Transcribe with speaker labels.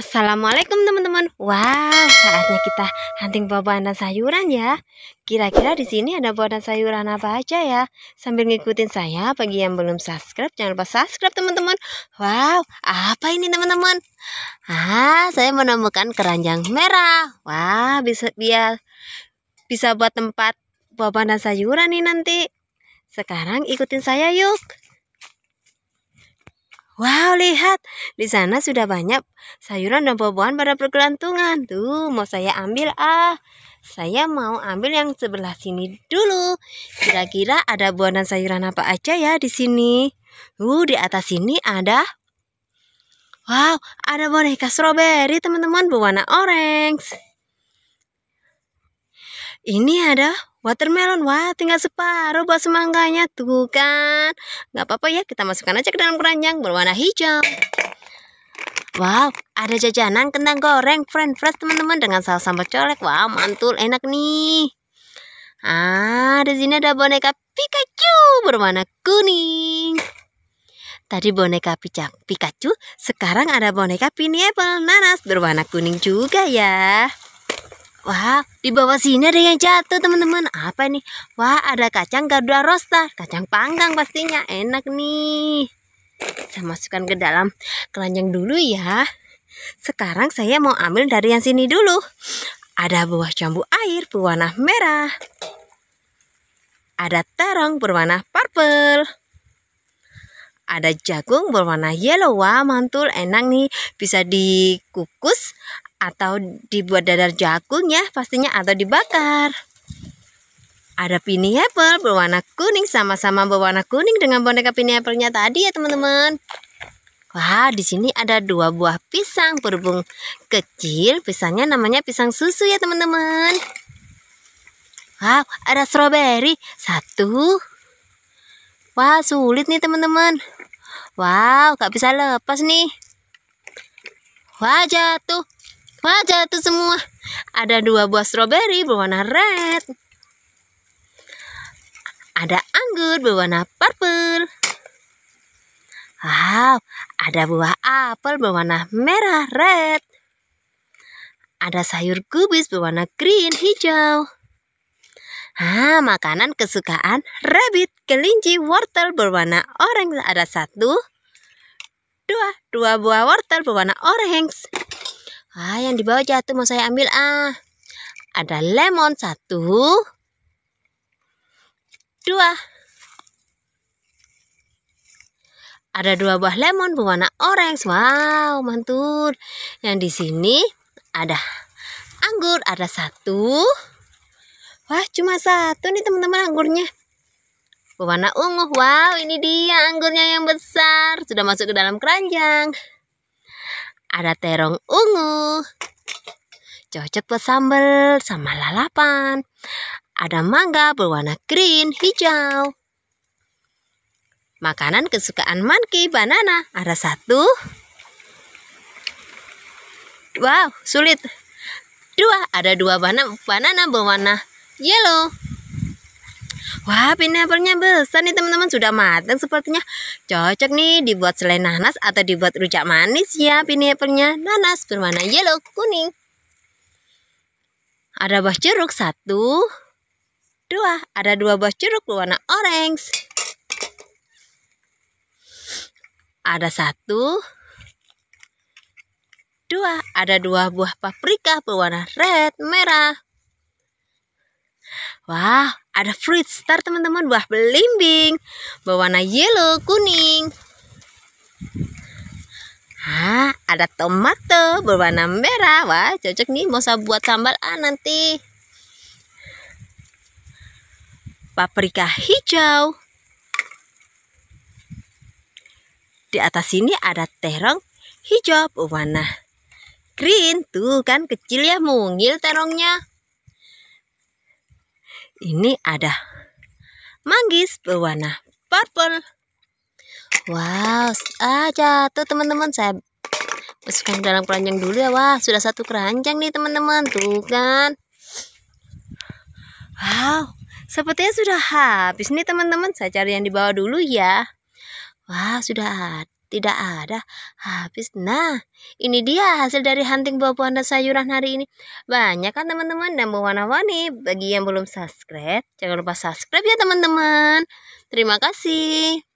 Speaker 1: Assalamualaikum teman-teman. Wow, saatnya kita hunting buah-buahan dan sayuran ya. Kira-kira di sini ada buah dan sayuran apa aja ya? Sambil ngikutin saya bagi yang belum subscribe jangan lupa subscribe teman-teman. Wow, apa ini teman-teman? Ah, saya menemukan keranjang merah. Wah, wow, bisa biar bisa buat tempat buah-buahan dan sayuran nih nanti. Sekarang ikutin saya yuk. Wow, lihat. Di sana sudah banyak sayuran dan buah-buahan pada bergelantungan. Tuh, mau saya ambil ah. Saya mau ambil yang sebelah sini dulu. Kira-kira ada buah dan sayuran apa aja ya di sini? Uh, di atas sini ada Wow, ada boneka stroberi teman-teman berwarna orange. Ini ada watermelon. Wah, tinggal separuh buat semangkanya. Tuh kan. Nggak apa-apa ya, kita masukkan aja ke dalam keranjang berwarna hijau. Wow, ada jajanan kentang goreng friend fresh teman-teman dengan saus sambal colek. Wow, mantul, enak nih. Ah, di sini ada boneka Pikachu berwarna kuning. Tadi boneka Pikachu, sekarang ada boneka pineapple nanas berwarna kuning juga ya. Wah, di bawah sini ada yang jatuh teman-teman. Apa nih? Wah, ada kacang garuda rosta. Kacang panggang pastinya. Enak nih. Saya masukkan ke dalam keranjang dulu ya. Sekarang saya mau ambil dari yang sini dulu. Ada buah jambu air berwarna merah. Ada terong berwarna purple. Ada jagung berwarna yellow. Wah, mantul. Enak nih. Bisa dikukus atau dibuat dadar jagung ya pastinya atau dibakar. Ada pineapple berwarna kuning sama-sama berwarna kuning dengan boneka pineapple-nya tadi ya teman-teman. Wah, di sini ada dua buah pisang berhubung kecil. Pisangnya namanya pisang susu ya teman-teman. Wow, ada strawberry Satu. Wah, sulit nih teman-teman. Wow, gak bisa lepas nih. Wah, jatuh. Wah, jatuh semua. Ada dua buah stroberi berwarna red. Ada anggur berwarna purple. Wow, ada buah apel berwarna merah red. Ada sayur kubis berwarna green hijau. Ah, makanan kesukaan rabbit, kelinci, wortel berwarna orange. Ada satu, dua, dua buah wortel berwarna orange. Ah, yang di bawah jatuh mau saya ambil ah. Ada lemon satu, dua. Ada dua buah lemon berwarna orange. Wow, mantul. Yang di sini ada anggur, ada satu. Wah, cuma satu nih teman-teman anggurnya. Berwarna ungu. Wow, ini dia anggurnya yang besar. Sudah masuk ke dalam keranjang ada terong ungu. Cocok buat sambal sama lalapan. Ada mangga berwarna green, hijau. Makanan kesukaan Monkey, banana. Ada satu. Wow, sulit. Dua, ada dua banana, banana berwarna yellow. Wah, pineapple-nya besar nih teman-teman, sudah matang sepertinya. Cocok nih dibuat selai nanas atau dibuat rujak manis ya pineapple-nya. Nanas berwarna yellow, kuning. Ada buah jeruk satu, dua. Ada dua buah jeruk berwarna orange. Ada satu, dua. Ada dua buah paprika berwarna red, merah. Wah, ada fruit star teman-teman, buah belimbing, berwarna yellow, kuning. Hah, ada tomato berwarna merah. Wah, cocok nih mau saya buat sambal ah nanti. Paprika hijau. Di atas sini ada terong hijau berwarna green. Tuh kan kecil ya mungil terongnya ini ada manggis berwarna purple. Wow, aja ah, tuh teman-teman. Saya masukkan dalam keranjang dulu ya. Wah, sudah satu keranjang nih teman-teman. Tuh kan. Wow, sepertinya sudah habis nih teman-teman. Saya cari yang di bawah dulu ya. Wah, sudah ada. Tidak ada. Habis. Nah, ini dia hasil dari hunting buah-buahan dan sayuran hari ini. Banyak kan teman-teman dan berwarna-warni. Bagi yang belum subscribe, jangan lupa subscribe ya teman-teman. Terima kasih.